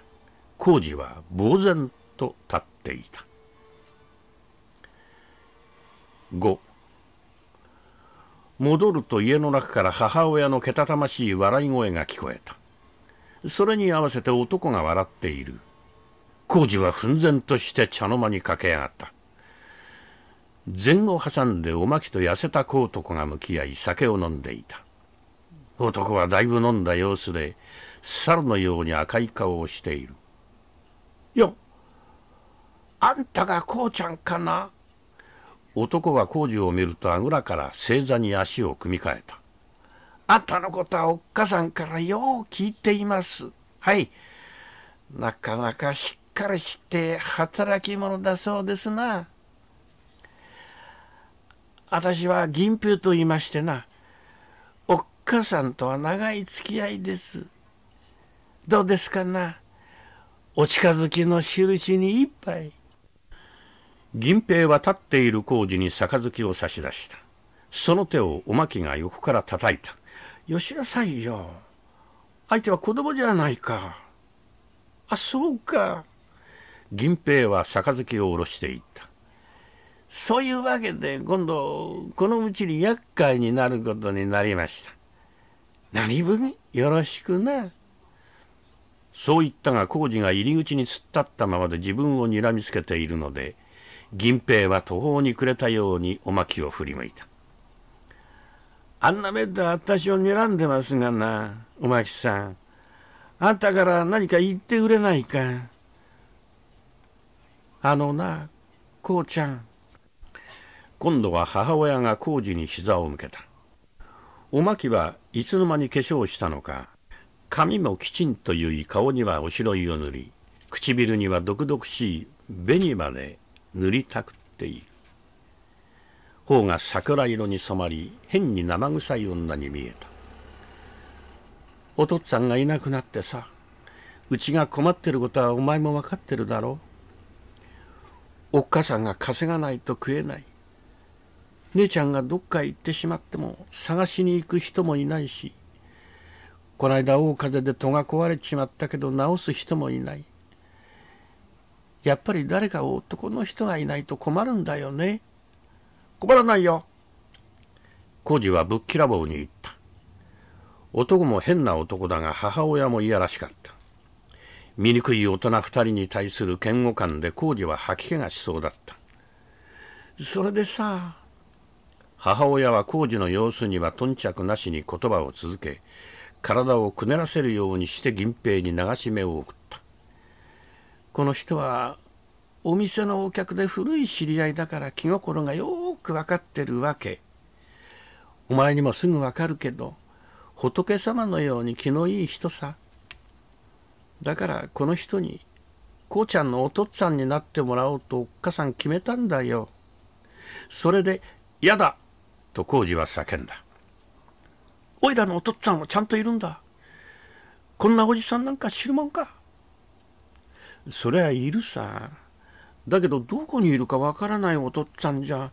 工事は呆然と立っていた5戻ると家の中から母親のけたたましい笑い声が聞こえたそれに合わせて男が笑っている工事は奮然として茶の間に駆け上がった前後挟んでおまきと痩せた小男が向き合い酒を飲んでいた男はだいぶ飲んだ様子で猿のように赤い顔をしている。よあんたがこうちゃんかな男は工事を見るとあぐらから正座に足を組み替えた。あんたのことはおっかさんからよう聞いています。はい。なかなかしっかりして働き者だそうですな。私は銀平と言いましてな、母さんとは長い付き合いです。どうですかなお近づきの印に一杯。銀平は立っている工事に杯を差し出した。その手をおまきが横から叩いた。よしなさいよ。相手は子供じゃないか。あ、そうか。銀平は杯を下ろしていった。そういうわけで今度このうちに厄介になることになりました。何分よろしくな。そう言ったが工事が入り口に突っ立ったままで自分をにらみつけているので銀平は途方に暮れたようにおまきを振り向いたあんな目で私を睨んでますがなおまきさんあんたから何か言ってくれないかあのなこうちゃん今度は母親が工事に膝を向けたおまきはいつの間に化粧したのか髪もきちんとゆい顔にはおしろいを塗り唇には毒々しい紅まで塗りたくっている頬が桜色に染まり変に生臭い女に見えたお父っつぁんがいなくなってさうちが困ってることはお前も分かってるだろうおっかさんが稼がないと食えない姉ちゃんがどっか行ってしまっても探しに行く人もいないしこないだ大風で戸が壊れちまったけど直す人もいないやっぱり誰か男の人がいないと困るんだよね困らないよ浩二はぶっきらぼうに言った男も変な男だが母親もいやらしかった醜い大人2人に対する嫌悪感で浩事は吐き気がしそうだったそれでさ母親は工事の様子には頓着なしに言葉を続け体をくねらせるようにして銀平に流し目を送ったこの人はお店のお客で古い知り合いだから気心がよく分かってるわけお前にもすぐ分かるけど仏様のように気のいい人さだからこの人にこうちゃんのお父っつぁんになってもらおうとおっかさん決めたんだよそれで「やだと工事は叫んだ。おいらのお父っつぁんはちゃんといるんだ。こんなおじさんなんか知るもんか。そりゃいるさ。だけどどこにいるかわからないお父っつぁんじゃ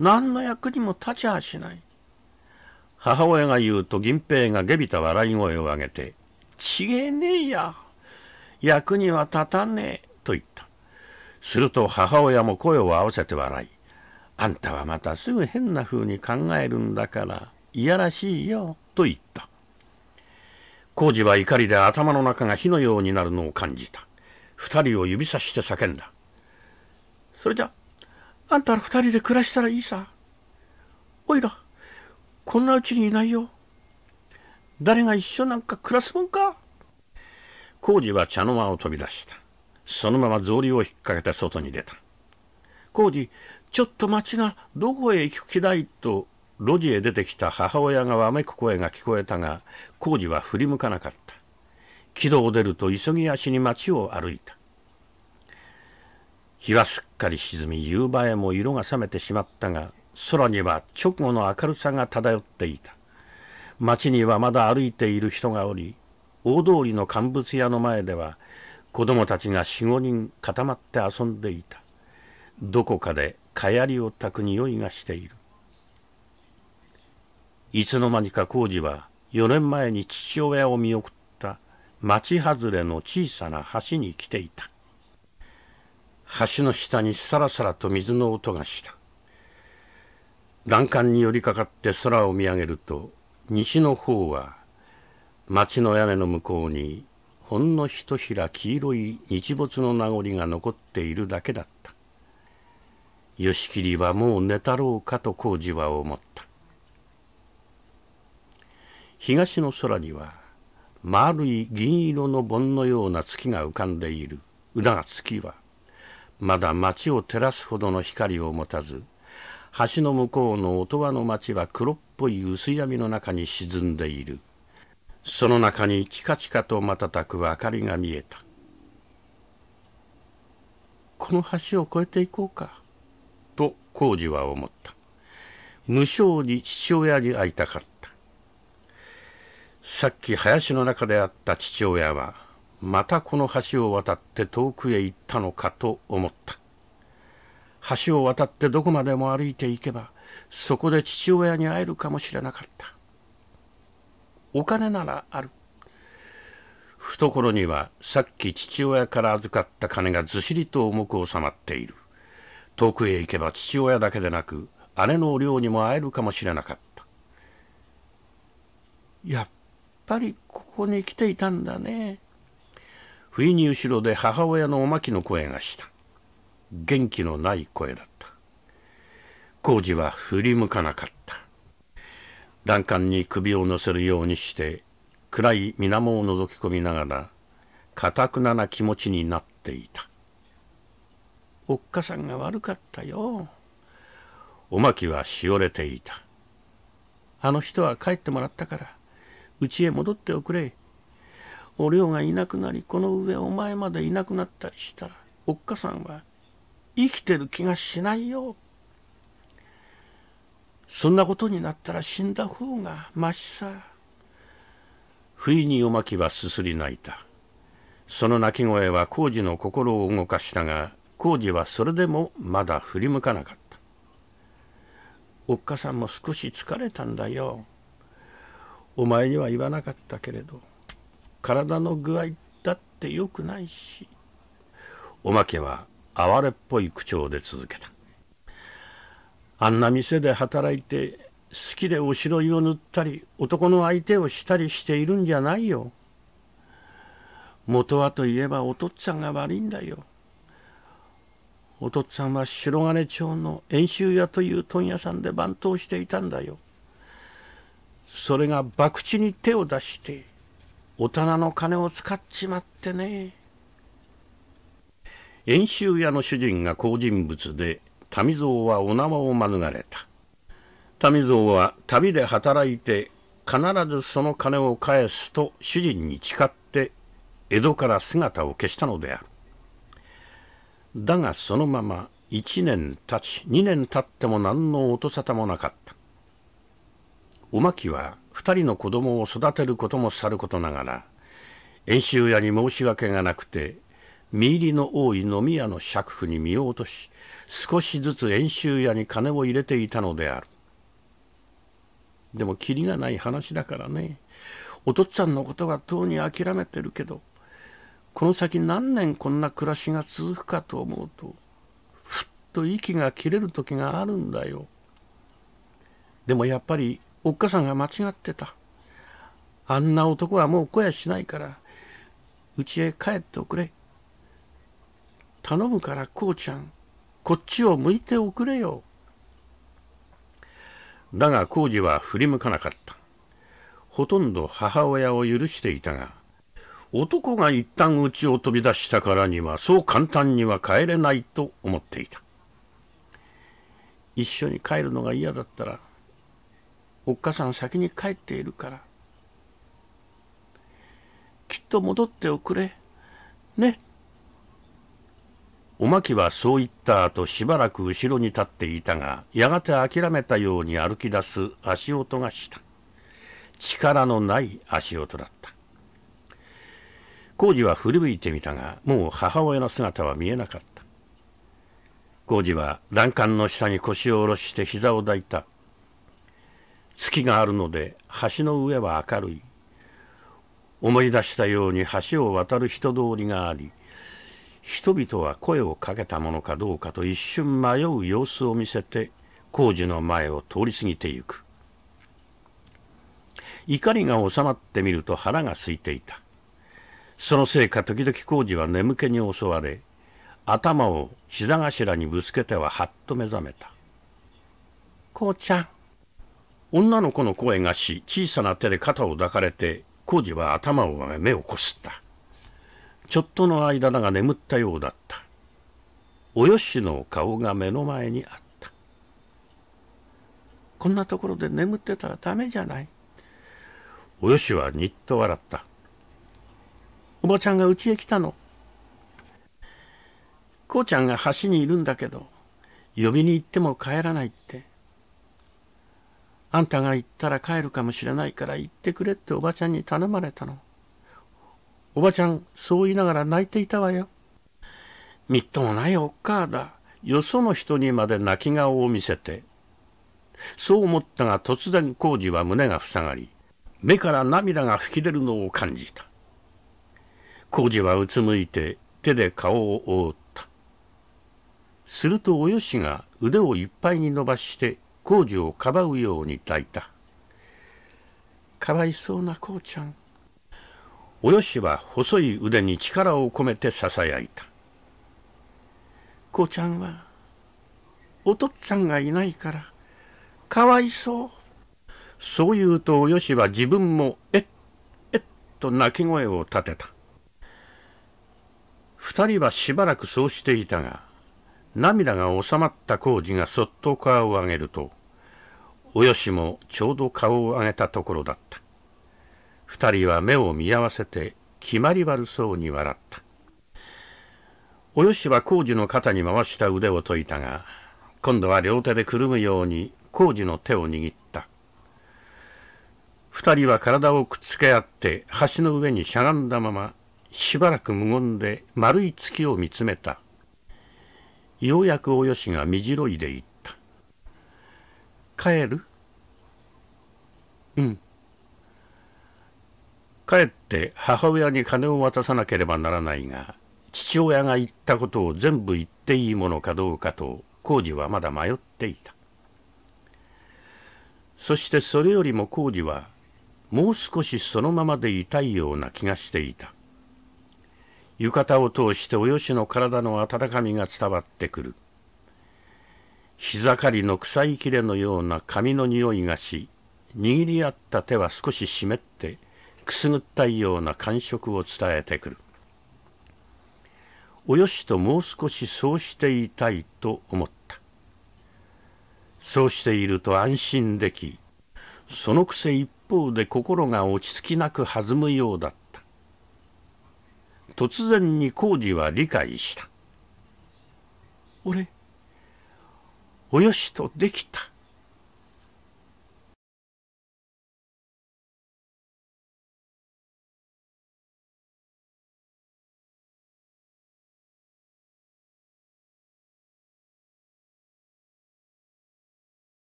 何の役にも立ちはしない。母親が言うと銀平が下びた笑い声を上げて「ちげえねえや役には立たねえ」と言ったすると母親も声を合わせて笑いあんたはまたすぐ変な風に考えるんだからいやらしいよ」と言った工事は怒りで頭の中が火のようになるのを感じた二人を指さして叫んだ「それじゃあんたら二人で暮らしたらいいさおいらこんなうちにいないよ誰が一緒なんか暮らすもんか」工事は茶の間を飛び出したそのまま草履を引っ掛けて外に出た工事ちょっと町がどこへ行く気だいと路地へ出てきた母親がわめく声が聞こえたが工事は振り向かなかった木戸を出ると急ぎ足に町を歩いた日はすっかり沈み夕映えも色が冷めてしまったが空には直後の明るさが漂っていた町にはまだ歩いている人がおり大通りの乾物屋の前では子供たちが45人固まって遊んでいたどこかでかやりをたく匂いがしているいつの間にか浩事は4年前に父親を見送った町外れの小さな橋に来ていた橋の下にさらさらと水の音がした欄干に寄りかかって空を見上げると西の方は町の屋根の向こうにほんのひとひら黄色い日没の名残が残っているだけだった吉切はもう寝たろうかと工事は思った東の空には丸い銀色の盆のような月が浮かんでいるだが月はまだ町を照らすほどの光を持たず橋の向こうの音羽の町は黒っぽい薄闇の中に沈んでいるその中にチカチカと瞬く明かりが見えたこの橋を越えていこうか工事は思った。無性に父親に会いたかった。さっき林の中で会った父親は、またこの橋を渡って遠くへ行ったのかと思った。橋を渡ってどこまでも歩いていけば、そこで父親に会えるかもしれなかった。お金ならある。懐にはさっき父親から預かった金がずしりと重く収まっている。遠くへ行けば父親だけでなく姉のお寮にも会えるかもしれなかったやっぱりここに来ていたんだね不意に後ろで母親のおまきの声がした元気のない声だった工事は振り向かなかった欄干に首を乗せるようにして暗い水面を覗き込みながらかたくなな気持ちになっていたおっかさんが悪かったよ。おまきはしおれていた。あの人は帰ってもらったから、うちへ戻っておくれ。お涼がいなくなり、この上お前までいなくなったりしたら、おっかさんは生きてる気がしないよ。そんなことになったら死んだ方がましさ。不意におまきはすすり泣いた。その泣き声は工事の心を動かしたが、工事はそれでもまだ振り向かなかったおっかさんも少し疲れたんだよお前には言わなかったけれど体の具合だってよくないしおまけは哀れっぽい口調で続けたあんな店で働いて好きでおしろいを塗ったり男の相手をしたりしているんじゃないよ元はといえばお父っつぁんが悪いんだよお父つんは白金町の円州屋という問屋さんで番頭していたんだよ。それが博打に手を出して、お棚の金を使っちまってね。円州屋の主人が好人物で、民蔵はお縄を免れた。民蔵は旅で働いて、必ずその金を返すと主人に誓って、江戸から姿を消したのである。だがそのまま1年経ち2年経っても何の音沙汰もなかったおまきは2人の子供を育てることもさることながら演習屋に申し訳がなくて身入りの多い飲み屋の借婦に身を落とし少しずつ演習屋に金を入れていたのであるでもキリがない話だからねお父っつぁんのことはとうに諦めてるけどこの先何年こんな暮らしが続くかと思うとふっと息が切れる時があるんだよ。でもやっぱりおっかさんが間違ってた。あんな男はもう来やしないからうちへ帰っておくれ。頼むからこうちゃんこっちを向いておくれよ。だが浩二は振り向かなかった。ほとんど母親を許していたが男が一旦家を飛び出したからにはそう簡単には帰れないと思っていた一緒に帰るのが嫌だったらおっかさん先に帰っているからきっと戻っておくれねおまきはそう言った後しばらく後ろに立っていたがやがて諦めたように歩き出す足音がした力のない足音だった工事は振り向いてみたが、もう母親の姿は見えなかった。工事は欄干の下に腰を下ろして膝を抱いた。月があるので橋の上は明るい。思い出したように橋を渡る人通りがあり、人々は声をかけたものかどうかと一瞬迷う様子を見せて工事の前を通り過ぎてゆく怒りが収まってみると腹が空いていたそのせいか時々工事は眠気に襲われ頭を膝頭にぶつけてははっと目覚めた「こうちゃん」女の子の声がし小さな手で肩を抱かれて工事は頭を上げ目をこすったちょっとの間だが眠ったようだったおよしの顔が目の前にあったこんなところで眠ってたらダメじゃないおよしはにっと笑ったおばちゃんがうちへ来たの。こうちゃんが橋にいるんだけど、呼びに行っても帰らないって。あんたが行ったら帰るかもしれないから行ってくれっておばちゃんに頼まれたの。おばちゃん、そう言いながら泣いていたわよ。みっともないおっかあだ。よその人にまで泣き顔を見せて。そう思ったが突然工事は胸が塞がり、目から涙が噴き出るのを感じた。工事はうつむいて手で顔を覆ったするとおよしが腕をいっぱいに伸ばして工事をかばうように抱いたかわいそうなこうちゃんおよしは細い腕に力を込めてささやいたこうちゃんはおとっつぁんがいないからかわいそうそう言うとおよしは自分もえっえっと泣き声を立てた二人はしばらくそうしていたが、涙が収まった工事がそっと顔を上げると、およしもちょうど顔を上げたところだった。二人は目を見合わせて決まり悪そうに笑った。およしは工事の肩に回した腕を解いたが、今度は両手でくるむように工事の手を握った。二人は体をくっつけ合って橋の上にしゃがんだまましばらく無言で丸い月を見つめたようやくおよしがみじろいで言った「帰る?」「うん」帰って母親に金を渡さなければならないが父親が言ったことを全部言っていいものかどうかと工二はまだ迷っていたそしてそれよりも工二はもう少しそのままでいたいような気がしていた浴衣を通しておよしの体の温かみが伝わってくる日盛りの臭い切れのような髪の匂いがし握り合った手は少し湿ってくすぐったいような感触を伝えてくるおよしともう少しそうしていたいと思ったそうしていると安心できそのくせ一方で心が落ち着きなく弾むようだった突然に工事は理解した俺およしとできた